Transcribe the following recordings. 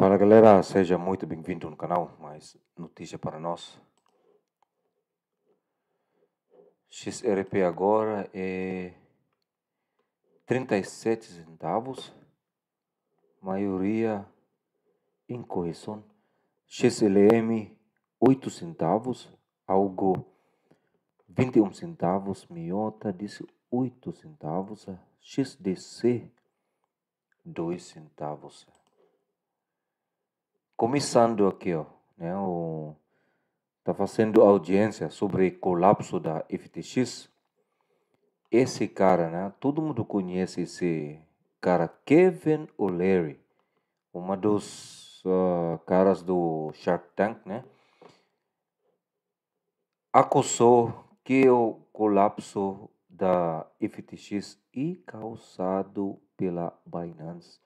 Fala galera, seja muito bem-vindo no canal, mais notícia para nós. XRP agora é 37 centavos, maioria em correção. XLM 8 centavos, algo 21 centavos, Miota disse 8 centavos, XDC 2 centavos começando aqui, ó, né, o, tá fazendo audiência sobre colapso da FTX. Esse cara, né, todo mundo conhece esse cara, Kevin O'Leary, uma dos uh, caras do Shark Tank, né, acusou que o colapso da FTX e causado pela Binance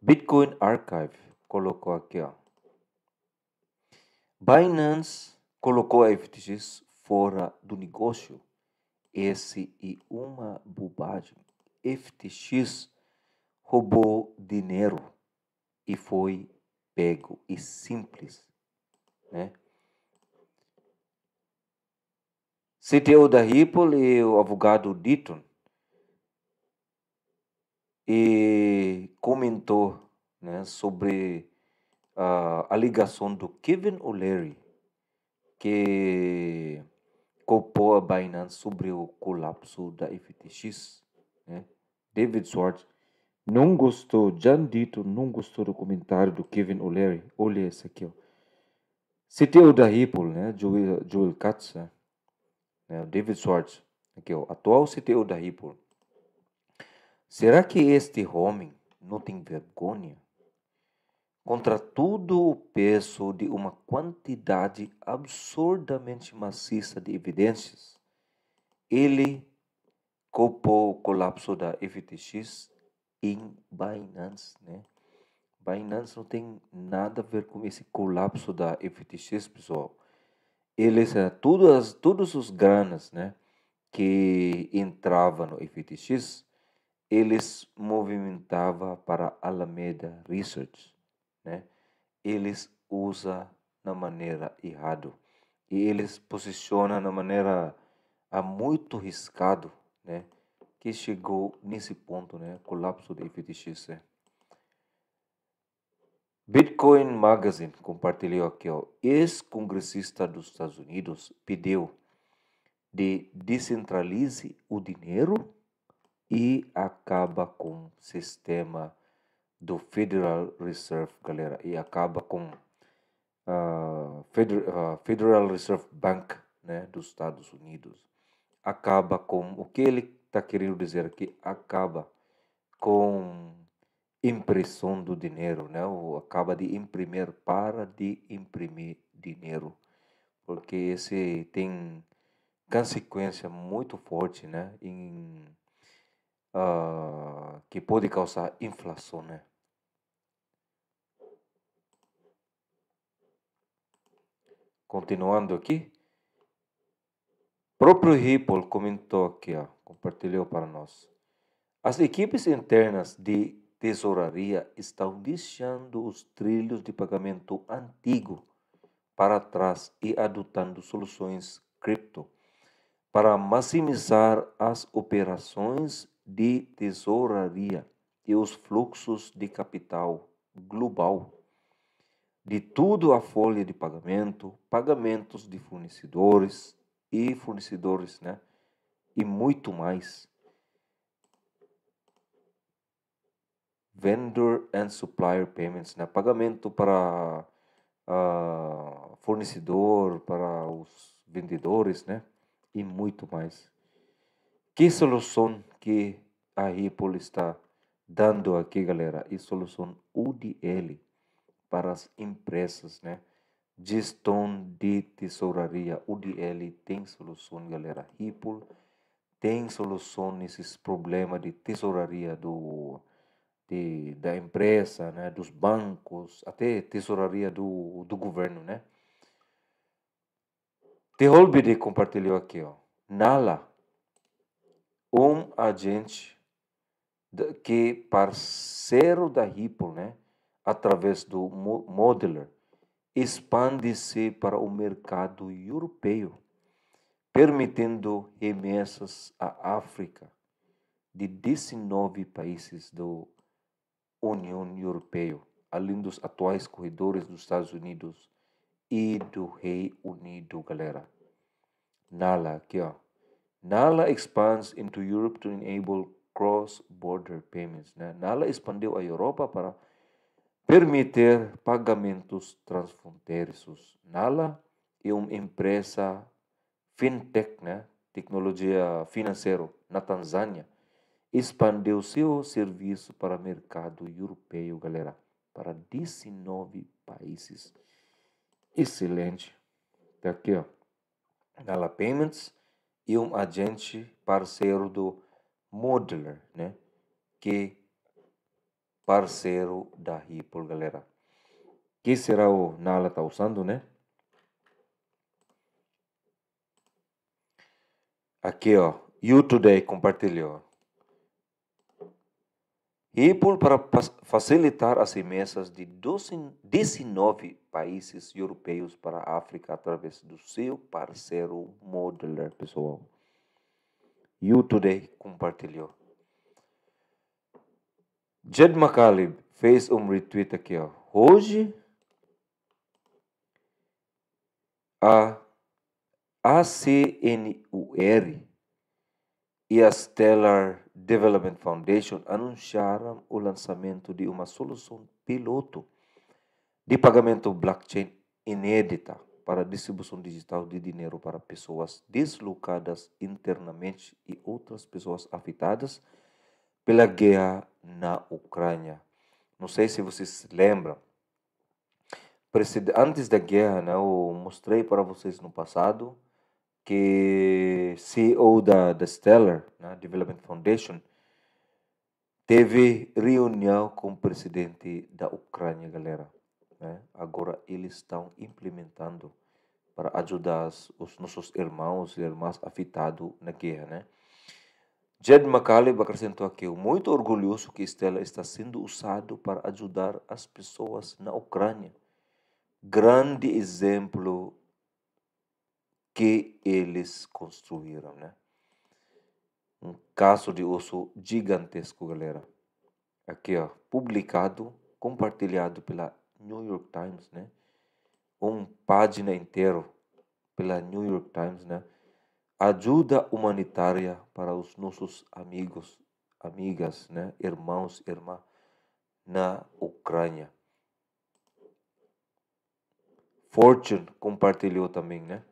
Bitcoin Archive colocou aqui ó Binance colocou a FTX fora do negócio. Esse é uma bobagem. FTX roubou dinheiro e foi pego e simples, né? CTO da Ripple e o advogado Ditton e comentou né, sobre a alegação do Kevin O'Leary, que culpou a Binance sobre o colapso da FTX. Né? David Schwartz não gostou, já dito, não gostou do comentário do Kevin O'Leary. Olha esse aqui, ó. Citei o da Ripple, né? Joel, Joel Katz, né? né David Schwartz. Aqui, ó. Atual CTO da Ripple. Será que este homem não tem vergonha? contra todo o peso de uma quantidade absurdamente maciça de evidências, ele culpou o colapso da FTX em Binance, né? Binance não tem nada a ver com esse colapso da FTX, pessoal. Eles, todas, todos os granas, né, que entravam no FTX, eles movimentavam para Alameda Research né? Eles usa na maneira errada e eles posiciona na maneira a muito riscado, né? Que chegou nesse ponto, né? Colapso do FTX. Né? Bitcoin Magazine compartilhou aqui, ó. Ex-congressista dos Estados Unidos pediu de descentralize o dinheiro e acaba com o sistema do Federal Reserve, galera, e acaba com a uh, ah, Federal Reserve Bank né, dos Estados Unidos. Acaba com o que ele está querendo dizer aqui? Acaba com impressão do dinheiro, né? Ou acaba de imprimir para de imprimir dinheiro, porque esse tem consequência muito forte, né? Em, uh, que pode causar inflação, né? continuando aqui, próprio Ripple comentou aqui, ó, compartilhou para nós. As equipes internas de tesouraria estão deixando os trilhos de pagamento antigo para trás e adotando soluções cripto para maximizar as operações de tesouraria e os fluxos de capital global de tudo a folha de pagamento, pagamentos de fornecedores e fornecedores, né? E muito mais. Vendor and Supplier Payments, né? Pagamento para uh, fornecedor, para os vendedores, né? E muito mais. Que solução que a Ripple está dando aqui, galera? E solução UDL para as empresas, né? Gestão de tesouraria, o tem solução, galera. Ripple tem solução nesses problemas de tesouraria do, de, da empresa, né? Dos bancos, até tesouraria do, do governo, né? The Holbide compartilhou aqui, ó. Nala, um agente que parceiro da Ripple, né? através do Modeler, expande-se para o mercado europeu, permitindo remessas à África de 19 países da União Europeia, além dos atuais corredores dos Estados Unidos e do Reino Unido, galera. Nala, aqui ó. Nala expands into Europe to enable cross-border payments. Né? Nala expandeu a Europa para permitir pagamentos transfronteiriços Nala, é uma empresa fintech, né? tecnologia financeira na Tanzânia, expandiu seu serviço para o mercado europeu, galera, para 19 países. Excelente. Tá aqui, ó. Nala Payments é um agente parceiro do Modeler, né? Que parceiro da Ripple, galera. Que será o Nala tá usando, né? Aqui, ó. You Today compartilhou. Ripple para facilitar as remessas de 12, 19 países europeus para a África através do seu parceiro Modeler, pessoal. You Today compartilhou. Jed McCaleb fez um retweet aqui, ó. Hoje a ACNUR e a Stellar Development Foundation anunciaram o lançamento de uma solução piloto de pagamento blockchain inédita para distribuição digital de dinheiro para pessoas deslocadas internamente e outras pessoas afetadas pela guerra na Ucrânia. Não sei se vocês lembram. Antes da guerra, né, eu mostrei para vocês no passado que CEO da, da Stellar né, Development Foundation teve reunião com o presidente da Ucrânia, galera. Né? Agora eles estão implementando para ajudar os nossos irmãos e irmãs afetados na guerra, né? Jed McCaleb acrescentou aqui, muito orgulhoso que Stella está sendo usado para ajudar as pessoas na Ucrânia. Grande exemplo que eles construíram, né? Um caso de osso gigantesco, galera. Aqui, ó, publicado, compartilhado pela New York Times, né? Um página inteira pela New York Times, né? ajuda humanitária para os nossos amigos, amigas, né? irmãos, irmã na Ucrânia. Fortune compartilhou também, né?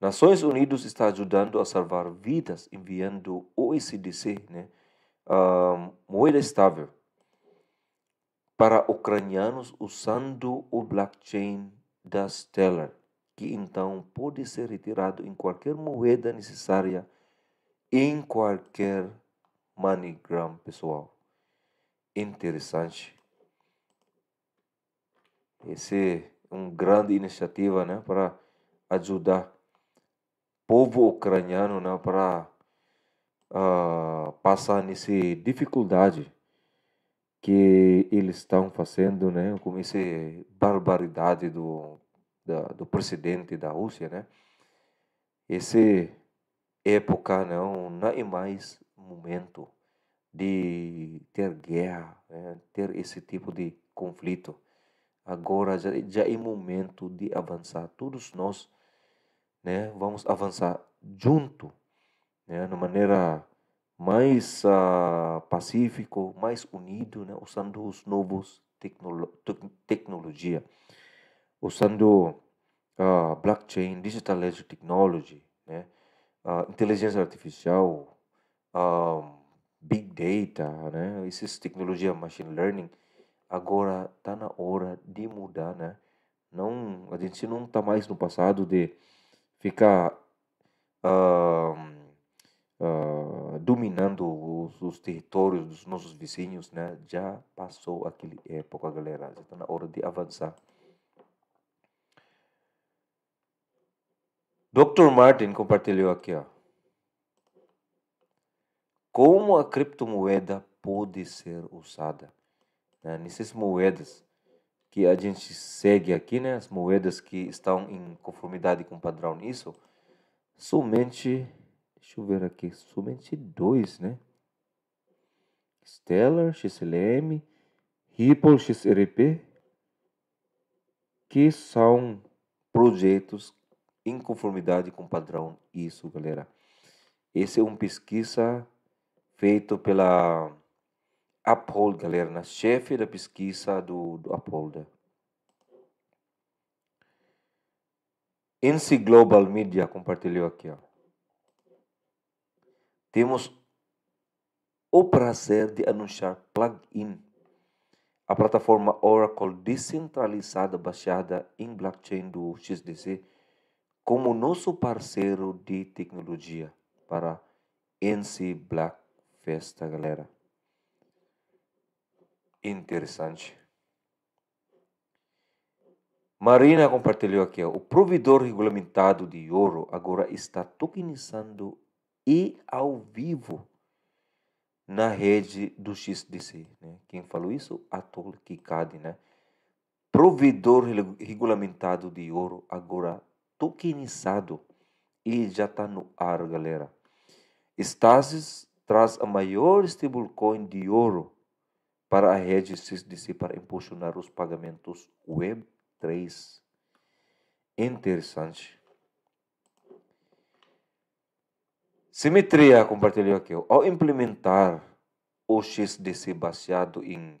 Nações Unidas está ajudando a salvar vidas, enviando ICDC, né? Ah, moeda estável para ucranianos usando o blockchain da Stellar que então pode ser retirado em qualquer moeda necessária, em qualquer MoneyGram pessoal. Interessante. Esse é uma grande iniciativa né, para ajudar povo ucraniano né, para uh, passar nessa dificuldade que eles estão fazendo né, com essa barbaridade do da, do presidente da Rússia, né? Esse época não, não é mais momento de ter guerra, né? ter esse tipo de conflito. Agora já, já é momento de avançar. Todos nós, né? Vamos avançar junto, né? De maneira mais uh, pacífico, mais unido, né? usando os novos tecno tec tecnologia usando uh, blockchain, digital ledger technology, né? Uh, inteligência artificial, uh, big data, né? Essas tecnologias machine learning agora tá na hora de mudar, né? Não, a gente não está mais no passado de ficar Uh, dominando os, os, territórios dos nossos vizinhos, né? Já passou aquela época, galera. Já está na hora de avançar. Dr. Martin compartilhou aqui, ó. Como a criptomoeda pode ser usada? Né? Nessas moedas que a gente segue aqui, né? As moedas que estão em conformidade com o padrão nisso, somente, deixa eu ver aqui, somente dois, né? Stellar, XLM, Ripple, XRP, que são projetos inconformidade com o padrão. Isso, galera. Esse é uma pesquisa feito pela Uphold, galera, na chefe da pesquisa do, do Uphold. Inc. Né? Global Media compartilhou aqui, ó. Temos o prazer de anunciar Plugin, a plataforma Oracle descentralizada baseada em blockchain do XDC como nosso parceiro de tecnologia para NC Black Festa, galera. Interessante. Marina compartilhou aqui, ó, o provedor regulamentado de ouro agora está tokenizando e ao vivo na rede do XDC. Né? Quem falou isso? Atol Kikadi, né? Provedor regulamentado de ouro agora tokenizado e já está no ar, galera. Stasis traz a maior stablecoin de ouro para a rede CSDC para impulsionar os pagamentos Web3. Interessante. Simetria, compartilhou aqui. Ao implementar o XDC baseado em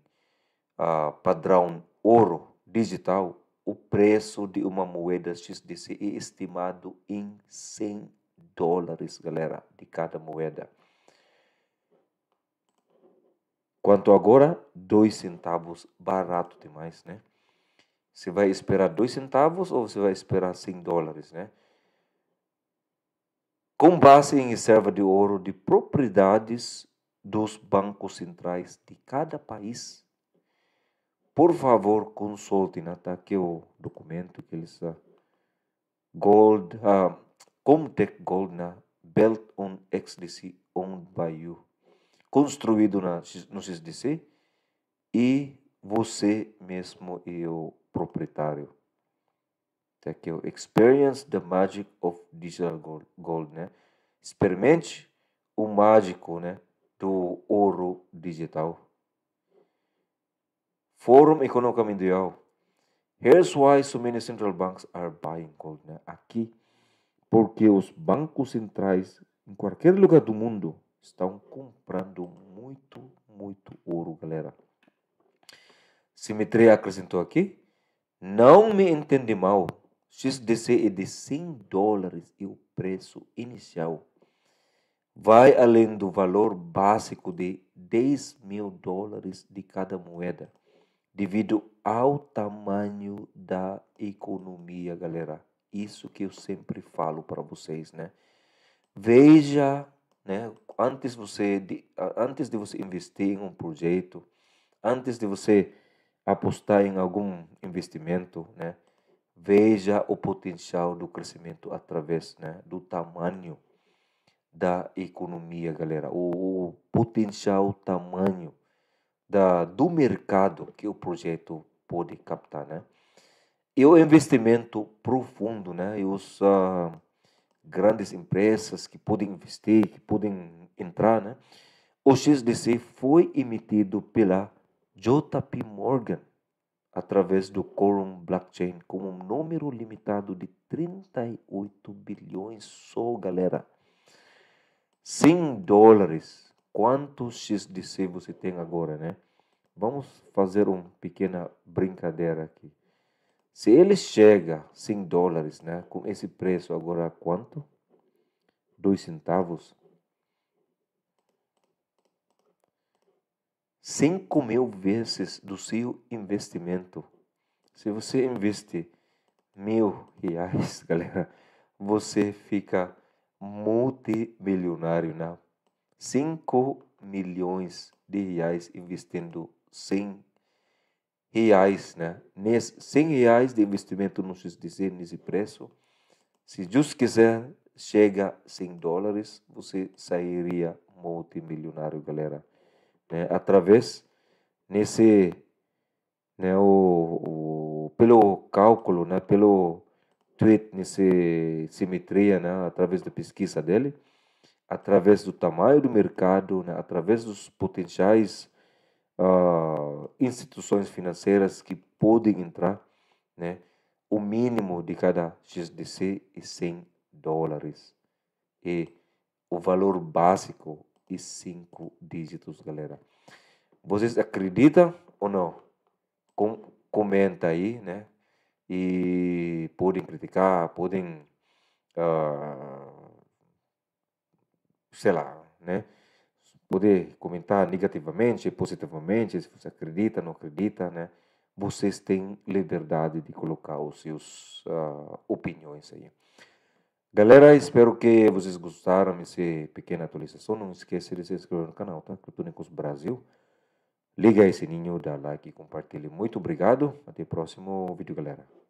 uh, padrão ouro digital, o preço de uma moeda XDC é estimado em 100 dólares, galera, de cada moeda. Quanto agora, 2 centavos, barato demais, né? Você vai esperar 2 centavos ou você vai esperar 100 dólares, né? Com base em reserva de ouro de propriedades dos bancos centrais de cada país, por favor, consultem, está né? aqui o documento que eles uh, Gold, uh, Comtech Gold na né? Belt on XDC owned by you, construído na, no XDC e você mesmo é o proprietário. Está aqui o Experience the Magic of Digital Gold, gold né? Experimente o mágico, né, do ouro digital. Fórum Econômico Mundial. Here's why so many central banks are buying gold. Né? Aqui, porque os bancos centrais em qualquer lugar do mundo estão comprando muito, muito ouro, galera. Simetria acrescentou aqui. Não me entende mal. XDC é de 100 dólares e o preço inicial vai além do valor básico de 10 mil dólares de cada moeda devido ao tamanho da economia, galera. Isso que eu sempre falo para vocês, né? Veja, né? Antes você, de, antes de você investir em um projeto, antes de você apostar em algum investimento, né? Veja o potencial do crescimento através, né? Do tamanho da economia, galera. O potencial tamanho da, do mercado que o projeto pode captar, né? E o investimento profundo, né? E os uh, grandes empresas que podem investir, que podem entrar, né? O XDC foi emitido pela JP Morgan através do Quorum Blockchain com um número limitado de 38 bilhões só, galera. 100 dólares quantos XDC você tem agora, né? Vamos fazer uma pequena brincadeira aqui. Se ele chega 100 dólares, né? Com esse preço agora quanto? 2 centavos. 5 mil vezes do seu investimento. Se você investe mil reais, galera, você fica multimilionário, né? 5 milhões de reais investindo 100 reais, né? Nesse 100 reais de investimento, não se dizer nesse preço, se Deus quiser, chega 100 dólares, você sairia multimilionário, galera. Né? Através nesse, né, o, o, pelo cálculo, né, pelo tweet, nesse simetria, né, através da pesquisa dele, através do tamanho do mercado, né, através dos potenciais uh, instituições financeiras que podem entrar, né, o mínimo de cada XDC é 100 dólares. E o valor básico é 5 dígitos, galera. Vocês acreditam ou não? Com, comenta aí, né? E podem criticar, podem uh, sei lá, né? Poder comentar negativamente, positivamente, se você acredita, não acredita, né? Vocês têm liberdade de colocar os seus uh, opiniões aí. Galera, espero que vocês gostaram dessa pequena atualização. Não esqueça de se inscrever no canal, tá? Criptonicos Brasil. Liga esse sininho, dá like e compartilhe. Muito obrigado. Até o próximo vídeo, galera.